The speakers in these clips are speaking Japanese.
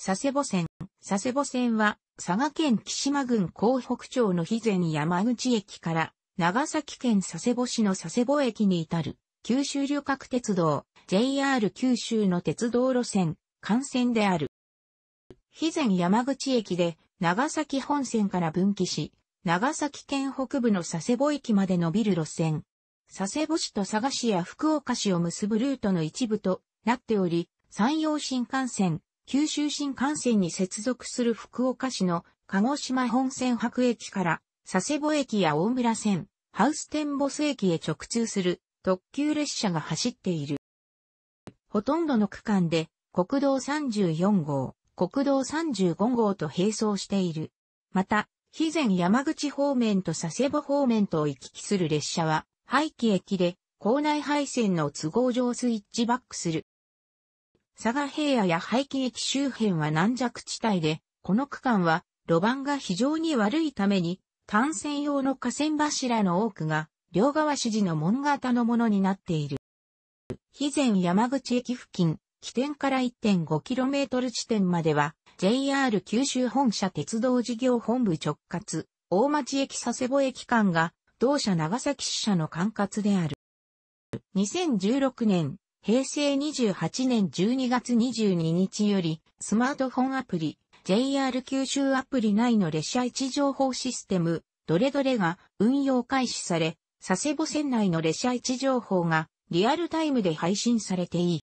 佐世保線。佐世保線は、佐賀県木島郡江北町の肥前山口駅から、長崎県佐世保市の佐世保駅に至る、九州旅客鉄道、JR 九州の鉄道路線、幹線である。肥前山口駅で、長崎本線から分岐し、長崎県北部の佐世保駅まで伸びる路線。佐世保市と佐賀市や福岡市を結ぶルートの一部となっており、山陽新幹線、九州新幹線に接続する福岡市の鹿児島本線白駅から佐世保駅や大村線、ハウステンボス駅へ直通する特急列車が走っている。ほとんどの区間で国道34号、国道35号と並走している。また、肥前山口方面と佐世保方面とを行き来する列車は、廃棄駅で、校内配線の都合上スイッチバックする。佐賀平野や廃棄駅周辺は軟弱地帯で、この区間は路盤が非常に悪いために、単線用の河川柱の多くが、両側支持の門型のものになっている。肥前山口駅付近、起点から 1.5km 地点までは、JR 九州本社鉄道事業本部直轄、大町駅佐世保駅間が、同社長崎支社の管轄である。2016年、平成28年12月22日より、スマートフォンアプリ、JR 九州アプリ内の列車位置情報システム、どれどれが運用開始され、佐世保線内の列車位置情報がリアルタイムで配信されていい。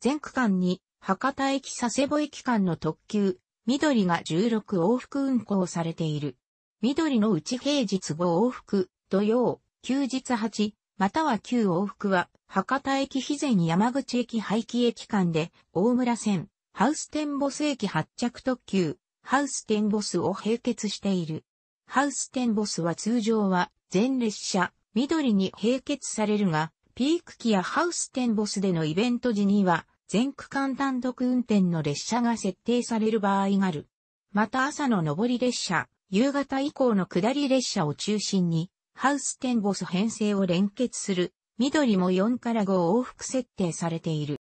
全区間に博多駅佐世保駅間の特急、緑が16往復運行されている。緑のうち平日5往復、土曜、休日8、または9往復は博多駅肥前山口駅廃棄駅間で、大村線、ハウステンボス駅発着特急、ハウステンボスを併結している。ハウステンボスは通常は、全列車、緑に併結されるが、ピーク期やハウステンボスでのイベント時には、全区間単独運転の列車が設定される場合がある。また朝の上り列車、夕方以降の下り列車を中心に、ハウステンボス編成を連結する緑も4から5往復設定されている。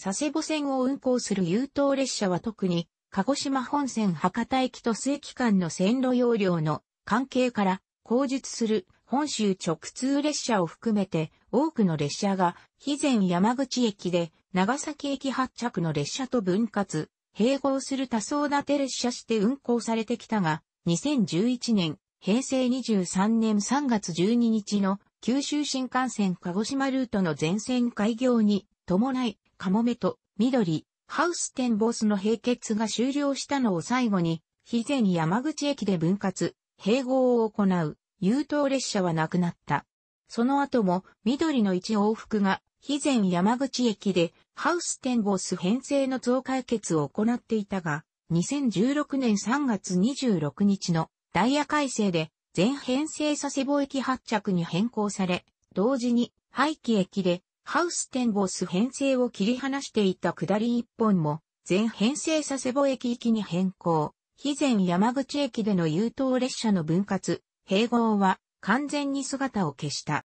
佐世保線を運行する優等列車は特に、鹿児島本線博多駅と末駅間の線路容量の関係から、後述する本州直通列車を含めて多くの列車が、肥前山口駅で長崎駅発着の列車と分割、併合する多層立て列車して運行されてきたが、2011年、平成23年3月12日の九州新幹線鹿児島ルートの全線開業に伴い、かもめと緑、ハウステンボスの並結が終了したのを最後に、肥前山口駅で分割、併合を行う、優等列車はなくなった。その後も、緑の一往復が、肥前山口駅で、ハウステンボス編成の増解決を行っていたが、2016年3月26日のダイヤ改正で、全編成佐世保駅発着に変更され、同時に廃棄駅でハウステンボス編成を切り離していた下り一本も全編成佐世保駅行きに変更。肥前山口駅での優等列車の分割、併合は完全に姿を消した。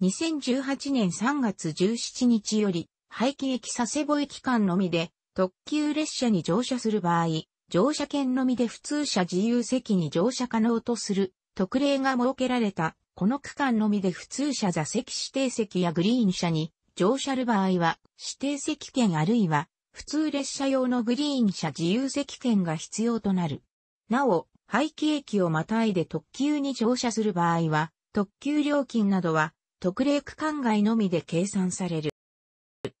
2018年3月17日より、廃棄駅佐世保駅間のみで、特急列車に乗車する場合、乗車券のみで普通車自由席に乗車可能とする特例が設けられた、この区間のみで普通車座席指定席やグリーン車に乗車る場合は指定席券あるいは普通列車用のグリーン車自由席券が必要となる。なお、廃棄駅をまたいで特急に乗車する場合は特急料金などは特例区間外のみで計算される。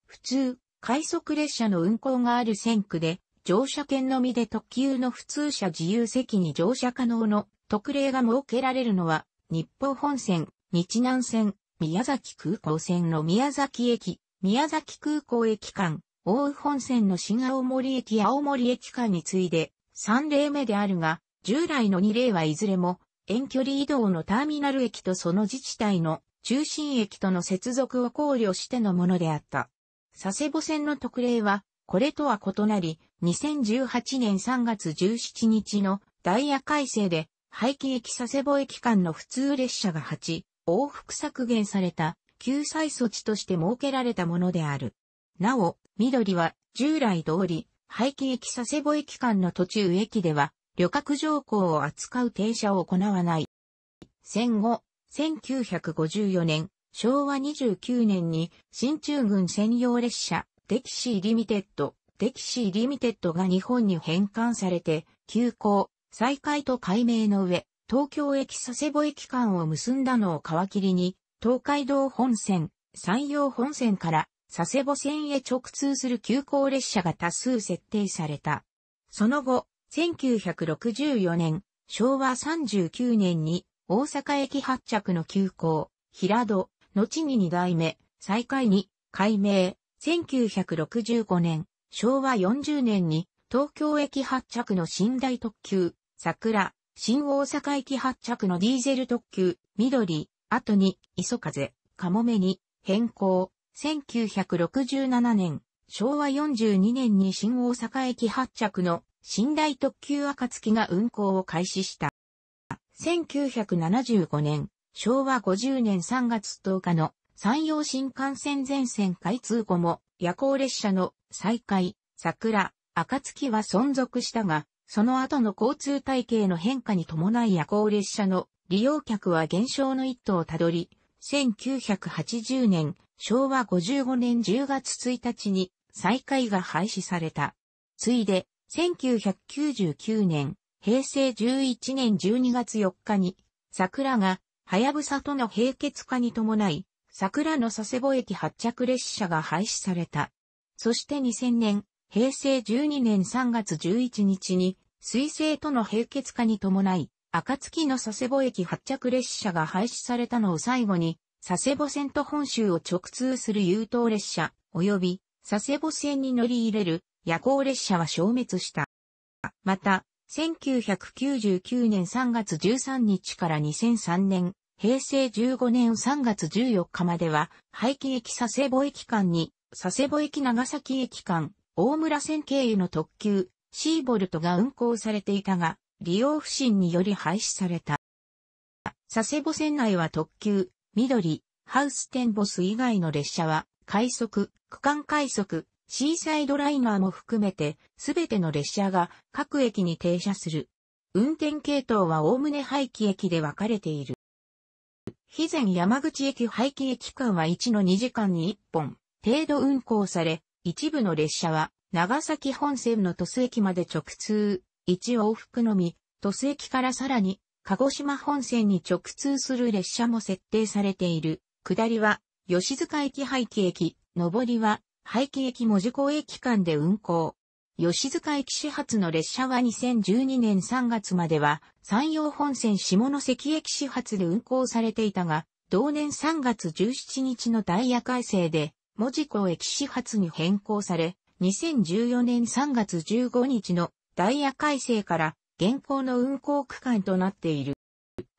普通、快速列車の運行がある線区で乗車券のみで特急の普通車自由席に乗車可能の特例が設けられるのは、日報本線、日南線、宮崎空港線の宮崎駅、宮崎空港駅間、大宇本線の新青森駅青森駅間に次いで3例目であるが、従来の2例はいずれも遠距離移動のターミナル駅とその自治体の中心駅との接続を考慮してのものであった。佐世保線の特例はこれとは異なり、2018年3月17日のダイヤ改正で、廃棄駅佐世保駅間の普通列車が8、往復削減された、救済措置として設けられたものである。なお、緑は、従来通り、廃棄駅佐世保駅間の途中駅では、旅客乗降を扱う停車を行わない。戦後、1954年、昭和29年に新中軍専用列車、デキシーリミテッド、デキシーリミテッドが日本に返還されて、休校、再開と解明の上、東京駅佐世保駅間を結んだのを皮切りに、東海道本線、山陽本線から佐世保線へ直通する急行列車が多数設定された。その後、1964年、昭和39年に大阪駅発着の急行、平戸、後に2代目、再開に、改名、1965年、昭和40年に東京駅発着の寝台特急、桜、新大阪駅発着のディーゼル特急、緑、後に、磯風、かもめに、変更。1967年、昭和42年に新大阪駅発着の寝台特急暁が運行を開始した。1975年、昭和50年3月10日の山陽新幹線全線開通後も夜行列車の再開、桜、暁は存続したが、その後の交通体系の変化に伴い夜行列車の利用客は減少の一途をたどり、1980年、昭和55年10月1日に再開が廃止された。ついで、1999年、平成11年12月4日に、桜が、はやぶさとの平結化に伴い、桜の佐世保駅発着列車が廃止された。そして2000年、平成12年3月11日に、水星との平結化に伴い、暁の佐世保駅発着列車が廃止されたのを最後に、佐世保線と本州を直通する優等列車、及び佐世保線に乗り入れる夜行列車は消滅した。また、1999年3月13日から2003年平成15年3月14日までは、廃棄駅佐世保駅間に、佐世保駅長崎駅間、大村線経由の特急、シーボルトが運行されていたが、利用不振により廃止された。佐世保線内は特急、緑、ハウステンボス以外の列車は、快速、区間快速、シーサイドライナーも含めて、すべての列車が各駅に停車する。運転系統は概ね廃棄駅で分かれている。肥前山口駅廃棄駅間は1の2時間に1本程度運行され、一部の列車は長崎本線の鳥栖駅まで直通、1往復のみ、鳥栖駅からさらに鹿児島本線に直通する列車も設定されている。下りは吉塚駅廃棄駅、上りは廃棄駅門司港駅間で運行。吉塚駅始発の列車は2012年3月までは、山陽本線下関駅始発で運行されていたが、同年3月17日のダイヤ改正で、門司港駅始発に変更され、2014年3月15日のダイヤ改正から現行の運行区間となっている。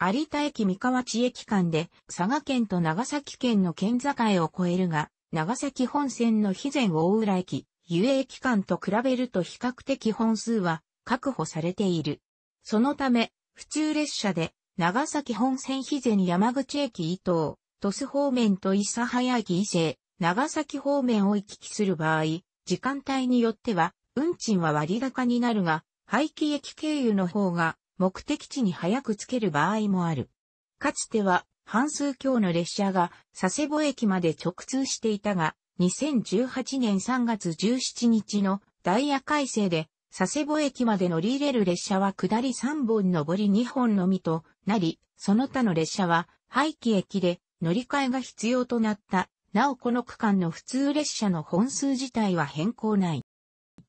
有田駅三河地駅間で佐賀県と長崎県の県境を越えるが、長崎本線の肥前大浦駅、遊泳期間と比べると比較的本数は確保されている。そのため、普通列車で長崎本線肥前山口駅伊東、鳥栖方面と諫早駅伊勢、長崎方面を行き来する場合、時間帯によっては、運賃は割高になるが、廃棄駅経由の方が目的地に早く着ける場合もある。かつては、半数強の列車が佐世保駅まで直通していたが、2018年3月17日のダイヤ改正で、佐世保駅まで乗り入れる列車は下り3本上り2本のみとなり、その他の列車は廃棄駅で乗り換えが必要となった。なおこの区間の普通列車の本数自体は変更ない。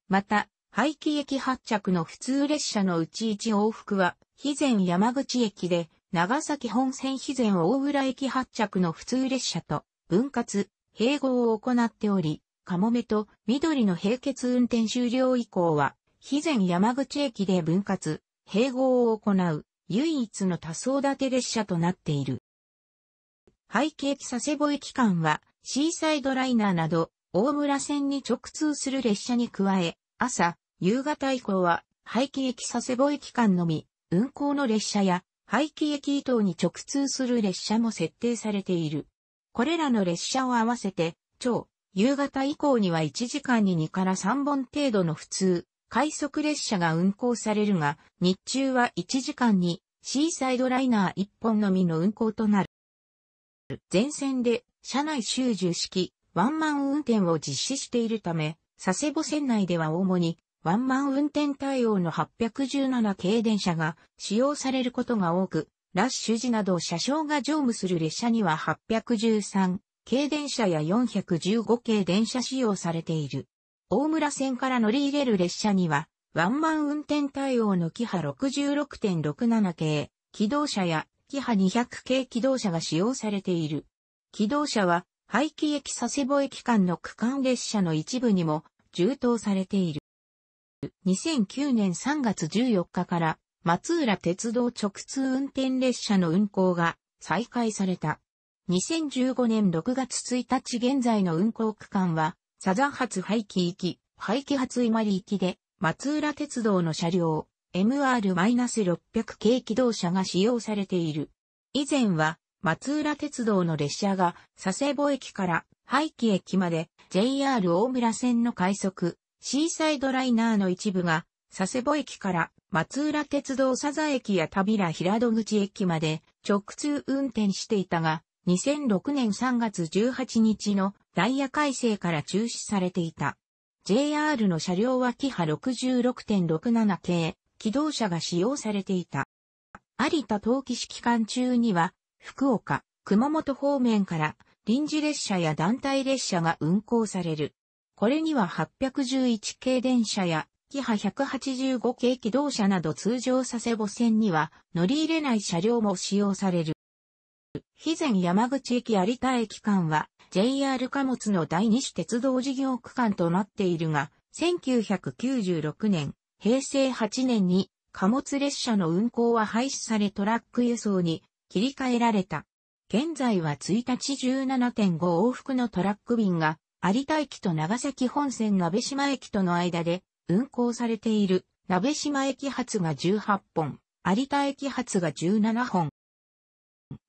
また、廃棄駅発着の普通列車のうち1往復は、肥前山口駅で、長崎本線肥前大浦駅発着の普通列車と、分割、併合を行っており、カモメと緑の並結運転終了以降は、肥前山口駅で分割、併合を行う、唯一の多層建て列車となっている。背景佐世保駅間は、シーサイドライナーなど、大村線に直通する列車に加え、朝、夕方以降は、廃棄駅佐世保駅間のみ、運行の列車や、廃棄駅伊東に直通する列車も設定されている。これらの列車を合わせて、超、夕方以降には1時間に2から3本程度の普通、快速列車が運行されるが、日中は1時間にシーサイドライナー1本のみの運行となる。全線で車内集中式ワンマン運転を実施しているため、佐世保線内では主にワンマン運転対応の817系電車が使用されることが多く、ラッシュ時など車掌が乗務する列車には813系電車や415系電車使用されている。大村線から乗り入れる列車には、ワンマン運転対応のキハ66.67系、機動車やキハ200系機動車が使用されている。機動車は、廃棄駅佐世保駅間の区間列車の一部にも充当されている。2009年3月14日から松浦鉄道直通運転列車の運行が再開された。2015年6月1日現在の運行区間は、サザン発廃棄行き、廃棄発伊万里行きで、松浦鉄道の車両、MR-600 系機動車が使用されている。以前は、松浦鉄道の列車が佐世保駅から廃棄駅まで JR 大村線の快速シーサイドライナーの一部が佐世保駅から松浦鉄道佐々駅や田平平戸口駅まで直通運転していたが、2006年3月18日のダイヤ改正から中止されていた。JR の車両はキハ66.67系、機動車が使用されていた。有田冬季期間中には、福岡、熊本方面から臨時列車や団体列車が運行される。これには811系電車やキハ185系機動車など通常佐世保線には乗り入れない車両も使用される。肥前山口駅有田駅間は JR 貨物の第二種鉄道事業区間となっているが、1996年、平成8年に貨物列車の運行は廃止されトラック輸送に切り替えられた。現在は1日17.5往復のトラック便が有田駅と長崎本線鍋島駅との間で運行されている、鍋島駅発が18本、有田駅発が17本。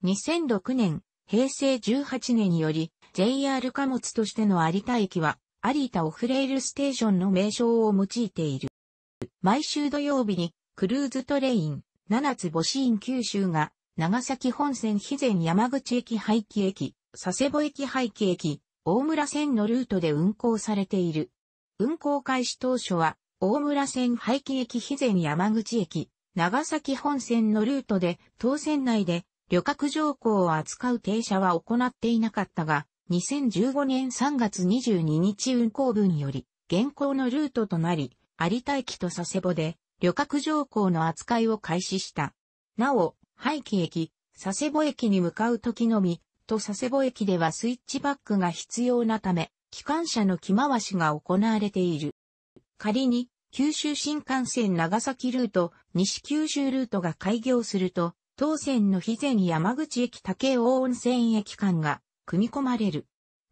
2006年、平成18年により、JR 貨物としての有田駅は、有田オフレイルステーションの名称を用いている。毎週土曜日に、クルーズトレイン、七つ星院九州が、長崎本線肥前山口駅廃棄駅、佐世保駅廃棄駅、大村線のルートで運行されている。運行開始当初は、大村線廃棄駅肥前山口駅、長崎本線のルートで、当線内で旅客乗降を扱う停車は行っていなかったが、2015年3月22日運行分より、現行のルートとなり、有田駅と佐世保で、旅客乗降の扱いを開始した。なお、廃棄駅、佐世保駅に向かう時のみ、と佐世保駅ではスイッチバックが必要なため、機関車の着回しが行われている。仮に、九州新幹線長崎ルート、西九州ルートが開業すると、当線の肥前山口駅竹雄温泉駅間が組み込まれる。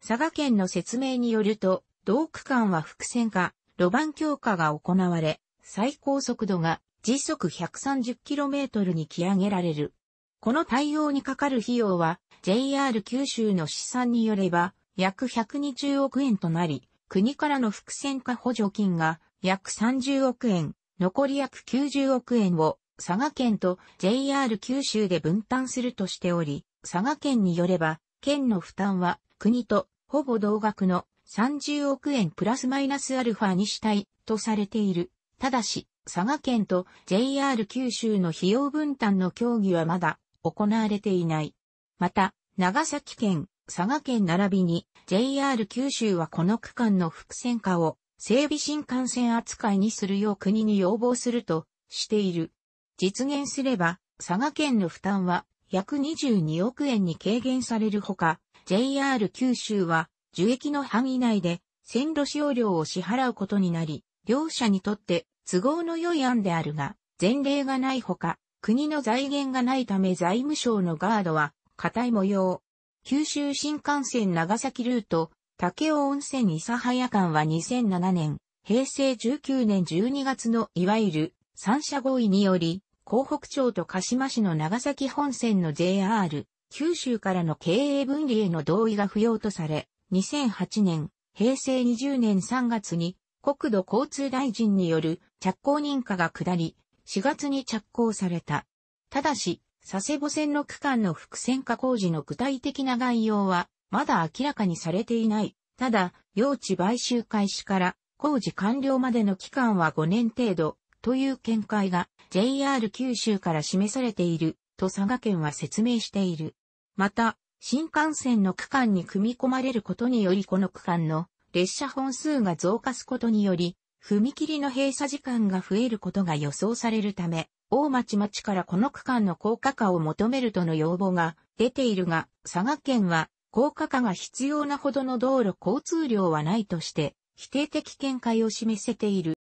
佐賀県の説明によると、同区間は複線化、路盤強化が行われ、最高速度が時速 130km に起上げられる。この対応にかかる費用は JR 九州の試算によれば約120億円となり、国からの伏線化補助金が約30億円、残り約90億円を佐賀県と JR 九州で分担するとしており、佐賀県によれば、県の負担は国とほぼ同額の30億円プラスマイナスアルファにしたいとされている。ただし、佐賀県と JR 九州の費用分担の協議はまだ行われていない。また、長崎県、佐賀県並びに JR 九州はこの区間の複線化を整備新幹線扱いにするよう国に要望するとしている。実現すれば佐賀県の負担は約22億円に軽減されるほか、JR 九州は受益の範囲内で線路使用料を支払うことになり、両者にとって都合の良い案であるが、前例がないほか、国の財源がないため財務省のガードは、固い模様。九州新幹線長崎ルート、武雄温泉伊佐早間は2007年、平成19年12月のいわゆる三者合意により、江北町と鹿島市の長崎本線の JR、九州からの経営分離への同意が不要とされ、2008年、平成20年3月に国土交通大臣による着工認可が下り、4月に着工された。ただし、佐世保線の区間の複線化工事の具体的な概要は、まだ明らかにされていない。ただ、用地買収開始から工事完了までの期間は5年程度という見解が JR 九州から示されていると佐賀県は説明している。また、新幹線の区間に組み込まれることによりこの区間の列車本数が増加すことにより、踏切の閉鎖時間が増えることが予想されるため、大町町からこの区間の高架化を求めるとの要望が出ているが、佐賀県は高架化が必要なほどの道路交通量はないとして、否定的見解を示せている。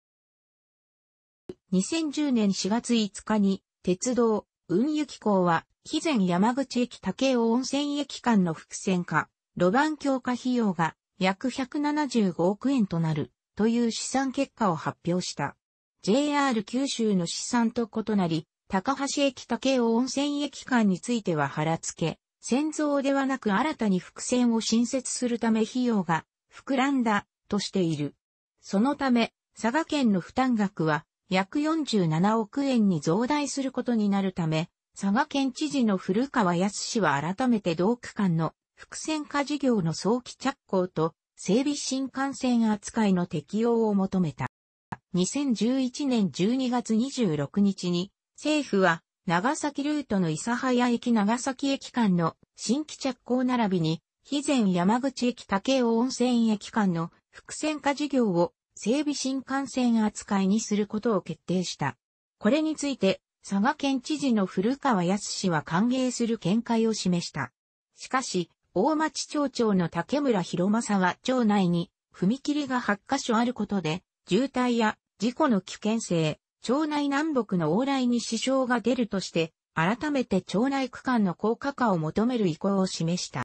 2010年4月5日に、鉄道、運輸機構は、肥前山口駅武雄温泉駅間の伏線化、路盤強化費用が約175億円となる、という試算結果を発表した。JR 九州の試算と異なり、高橋駅武雄温泉駅間については腹付け、先造ではなく新たに伏線を新設するため費用が膨らんだとしている。そのため、佐賀県の負担額は約47億円に増大することになるため、佐賀県知事の古川康氏は改めて同区間の伏線化事業の早期着工と整備新幹線扱いの適用を求めた。2011年12月26日に、政府は、長崎ルートの諫早駅長崎駅間の新規着工並びに、肥前山口駅武雄温泉駅間の複線化事業を整備新幹線扱いにすることを決定した。これについて、佐賀県知事の古川康氏は歓迎する見解を示した。しかし、大町町長の竹村博正は町内に踏切が8カ所あることで、渋滞や事故の危険性、町内南北の往来に支障が出るとして、改めて町内区間の高架化を求める意向を示した。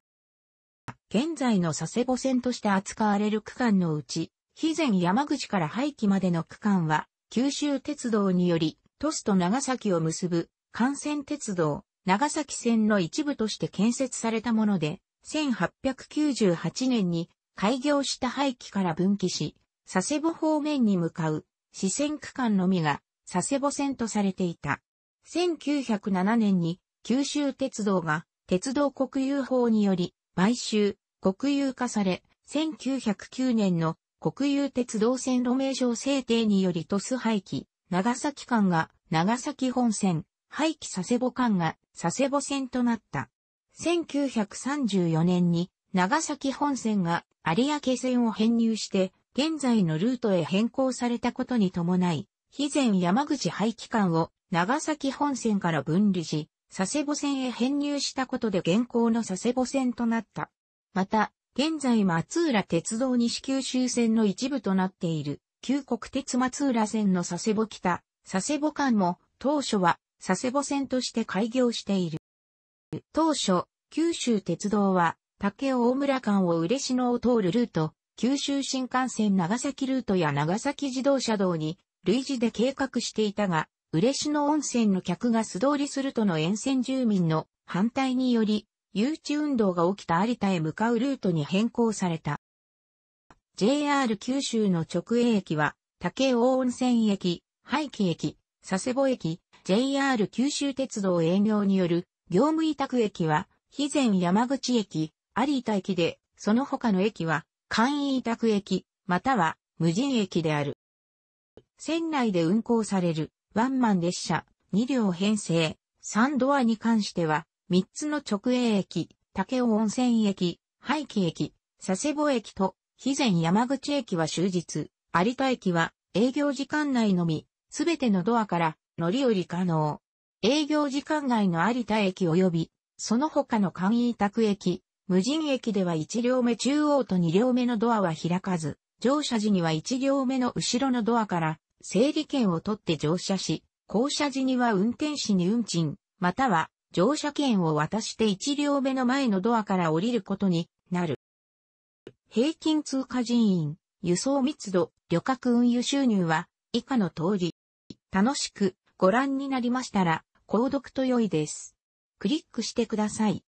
現在の佐世保線として扱われる区間のうち、肥前山口から廃棄までの区間は、九州鉄道により、都市と長崎を結ぶ、幹線鉄道、長崎線の一部として建設されたもので、1898年に開業した廃棄から分岐し、佐世保方面に向かう支線区間のみが佐世保線とされていた。1907年に九州鉄道が鉄道国有法により買収、国有化され、1909年の国有鉄道線路名称制定により鳥栖廃棄、長崎間が長崎本線、廃棄佐世保間が佐世保線となった。1934年に長崎本線が有明線を編入して現在のルートへ変更されたことに伴い、肥前山口廃棄関を長崎本線から分離し、佐世保線へ編入したことで現行の佐世保線となった。また、現在松浦鉄道西九州線の一部となっている、旧国鉄松浦線の佐世保北、佐世保間も当初は佐世保線として開業している。当初、九州鉄道は竹大村間を嬉野を通るルート、九州新幹線長崎ルートや長崎自動車道に類似で計画していたが、嬉野温泉の客が素通りするとの沿線住民の反対により、誘致運動が起きた有田へ向かうルートに変更された。JR 九州の直営駅は、武雄温泉駅、廃棄駅、佐世保駅、JR 九州鉄道営業による業務委託駅は、肥前山口駅、有田駅で、その他の駅は、簡易委託駅、または無人駅である。船内で運行されるワンマン列車2両編成3ドアに関しては3つの直営駅、武雄温泉駅、廃棄駅、佐世保駅と肥前山口駅は終日、有田駅は営業時間内のみ、すべてのドアから乗り降り可能。営業時間外の有田駅及び、その他の簡易委託駅、無人駅では1両目中央と2両目のドアは開かず、乗車時には1両目の後ろのドアから整理券を取って乗車し、降車時には運転士に運賃、または乗車券を渡して1両目の前のドアから降りることになる。平均通過人員、輸送密度、旅客運輸収入は以下の通り。楽しくご覧になりましたら、購読と良いです。クリックしてください。